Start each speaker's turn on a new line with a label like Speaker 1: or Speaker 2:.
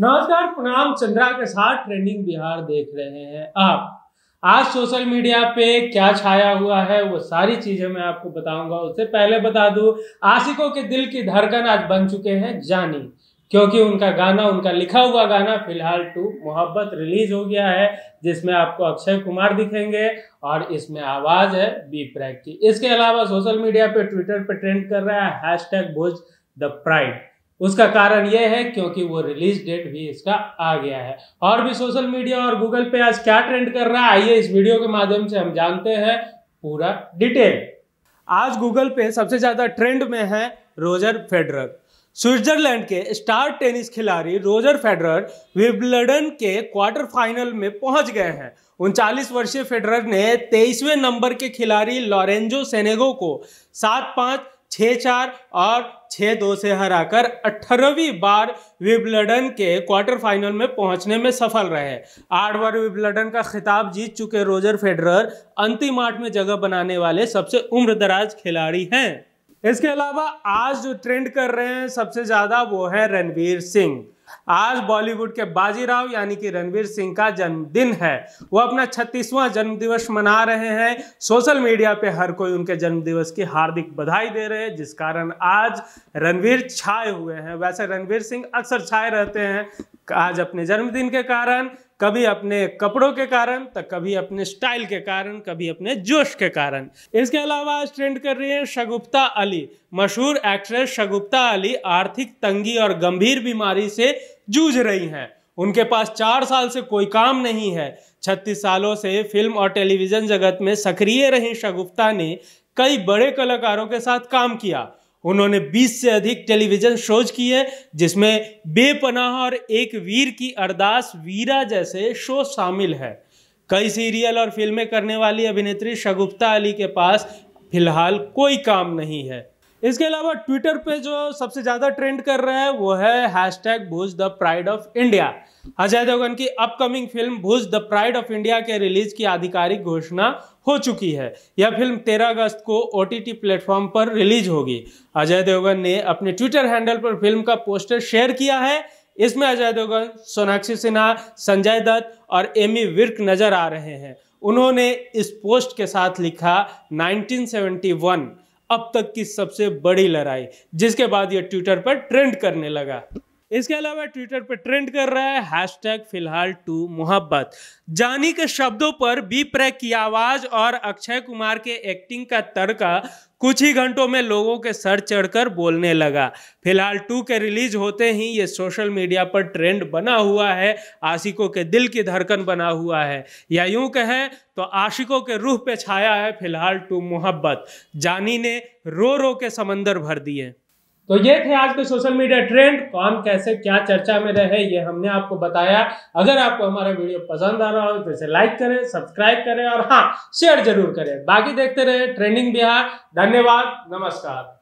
Speaker 1: नमस्कार प्रणाम चंद्रा के साथ ट्रेंडिंग बिहार देख रहे हैं आप आज सोशल मीडिया पे क्या छाया हुआ है वो सारी चीजें मैं आपको बताऊंगा उससे पहले बता दूं आशिकों के दिल की धड़कन आज बन चुके हैं जानी क्योंकि उनका गाना उनका लिखा हुआ गाना फिलहाल टू मोहब्बत रिलीज हो गया है जिसमें आपको अक्षय कुमार दिखेंगे और इसमें आवाज है बी प्रैक की इसके अलावा सोशल मीडिया पे ट्विटर पे ट्रेंड कर रहा है hashtag Bhuj The Pride उसका कारण यह है क्योंकि वो रिलीज डेट भी इसका आ गया है और भी सोशल मीडिया और गूगल पे आज क्या ट्रेंड कर रहा है आइए इस वीडियो के माध्यम से हम जानते हैं पूरा डिटेल आज गूगल पे सबसे ज्यादा ट्रेंड में है रोजर फेडरर स्विट्जरलैंड के स्टार टेनिस खिलाड़ी रोजर फेडरर विबलडन के क्वार्टर फाइनल में पहुंच गए हैं उनचालीस वर्षीय फेडरर ने तेईसवें नंबर के खिलाड़ी लॉरेंजो सेनेगो को सात पाँच छः चार और छः दो से हराकर अठारहवीं बार विबलडन के क्वार्टर फाइनल में पहुंचने में सफल रहे आठ बार विबलडन का खिताब जीत चुके रोजर फेडरर अंतिम आठ में जगह बनाने वाले सबसे उम्रदराज खिलाड़ी हैं इसके अलावा आज जो ट्रेंड कर रहे हैं सबसे ज़्यादा वो है रणवीर सिंह आज बॉलीवुड के बाजीराव यानी कि रणवीर सिंह का जन्मदिन है वो अपना छत्तीसवां जन्मदिवस मना रहे हैं सोशल मीडिया पे हर कोई उनके जन्मदिवस की हार्दिक बधाई दे रहे हैं जिस कारण आज रणवीर छाए हुए हैं वैसे रणवीर सिंह अक्सर छाए रहते हैं आज अपने जन्मदिन के कारण कभी अपने कपड़ों के कारण तो कभी अपने स्टाइल के कारण कभी अपने जोश के कारण इसके अलावा आज ट्रेंड कर रही है शगुप्ता अली मशहूर एक्ट्रेस शगुप्ता अली आर्थिक तंगी और गंभीर बीमारी से जूझ रही हैं उनके पास चार साल से कोई काम नहीं है छत्तीस सालों से फिल्म और टेलीविज़न जगत में सक्रिय रही शगुप्ता ने कई बड़े कलाकारों के साथ काम किया उन्होंने 20 से अधिक टेलीविजन शोज किए जिसमें बेपनाह और एक वीर की अरदास वीरा जैसे शो शामिल है कई सीरियल और फिल्में करने वाली अभिनेत्री शगुप्ता अली के पास फिलहाल कोई काम नहीं है इसके अलावा ट्विटर पे जो सबसे ज़्यादा ट्रेंड कर रहा है वो है hashtag Bhuj The Pride of India Ajay Devgan की upcoming film Bhuj The Pride of India के रिलीज की आधिकारिक घोषणा हो चुकी है यह फिल्म 13 अगस्त को ओ टी प्लेटफॉर्म पर रिलीज होगी अजय देवगन ने अपने ट्विटर हैंडल पर फिल्म का पोस्टर शेयर किया है इसमें अजय देवगन सोनाक्षी सिन्हा संजय दत्त और एमी विर्क नजर आ रहे हैं उन्होंने इस पोस्ट के साथ लिखा नाइनटीन अब तक की सबसे बड़ी लड़ाई जिसके बाद यह ट्विटर पर ट्रेंड करने लगा इसके अलावा ट्विटर पर ट्रेंड कर रहा है टैग फिलहाल टू मोहब्बत जानी के शब्दों पर बी प्रैक की आवाज और अक्षय कुमार के एक्टिंग का तड़का कुछ ही घंटों में लोगों के सर चढ़कर बोलने लगा फिलहाल टू के रिलीज होते ही ये सोशल मीडिया पर ट्रेंड बना हुआ है आशिकों के दिल की धड़कन बना हुआ है या यूं कहें तो आशिकों के रूह पे छाया है फिलहाल टू मोहब्बत जानी ने रो रो के समंदर भर दिए तो ये थे आज के सोशल मीडिया ट्रेंड कौन कैसे क्या चर्चा में रहे ये हमने आपको बताया अगर आपको हमारा वीडियो पसंद आ रहा हो तो इसे लाइक करें सब्सक्राइब करें और हाँ शेयर जरूर करें बाकी देखते रहे ट्रेंडिंग बिहार धन्यवाद नमस्कार